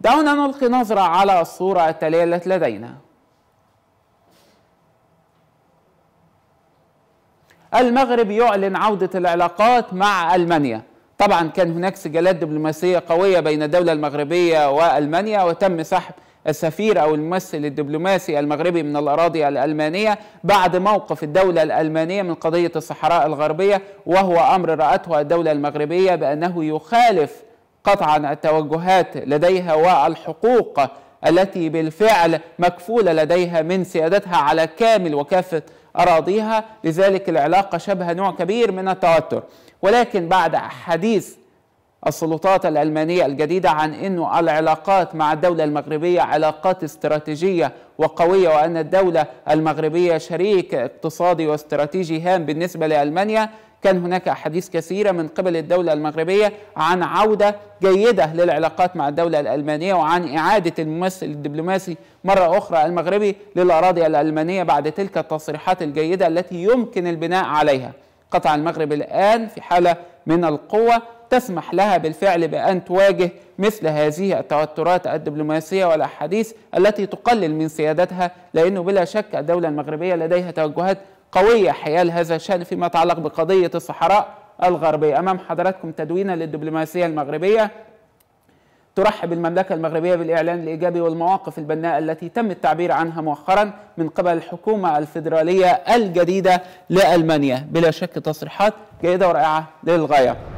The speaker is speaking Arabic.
دعونا نلقي نظرة على الصورة التالية التي لدينا المغرب يعلن عودة العلاقات مع ألمانيا طبعا كان هناك سجالات دبلوماسية قوية بين الدولة المغربية وألمانيا وتم سحب السفير أو الممثل الدبلوماسي المغربي من الأراضي الألمانية بعد موقف الدولة الألمانية من قضية الصحراء الغربية وهو أمر رأته الدولة المغربية بأنه يخالف قطعا التوجهات لديها والحقوق التي بالفعل مكفولة لديها من سيادتها على كامل وكافة أراضيها لذلك العلاقة شبه نوع كبير من التوتر ولكن بعد حديث السلطات الألمانية الجديدة عن أنه العلاقات مع الدولة المغربية علاقات استراتيجية وقوية وأن الدولة المغربية شريك اقتصادي واستراتيجي هام بالنسبة لألمانيا كان هناك أحاديث كثيرة من قبل الدولة المغربية عن عودة جيدة للعلاقات مع الدولة الألمانية وعن إعادة الممثل الدبلوماسي مرة أخرى المغربي للأراضي الألمانية بعد تلك التصريحات الجيدة التي يمكن البناء عليها قطع المغرب الآن في حالة من القوة تسمح لها بالفعل بأن تواجه مثل هذه التوترات الدبلوماسية والأحاديث التي تقلل من سيادتها لأنه بلا شك الدولة المغربية لديها توجهات قوية حيال هذا الشأن فيما يتعلق بقضية الصحراء الغربية أمام حضراتكم تدوينة للدبلوماسية المغربية ترحب المملكة المغربية بالإعلان الإيجابي والمواقف البناءة التي تم التعبير عنها مؤخرا من قبل الحكومة الفيدرالية الجديدة لألمانيا بلا شك تصريحات جيدة ورائعة للغاية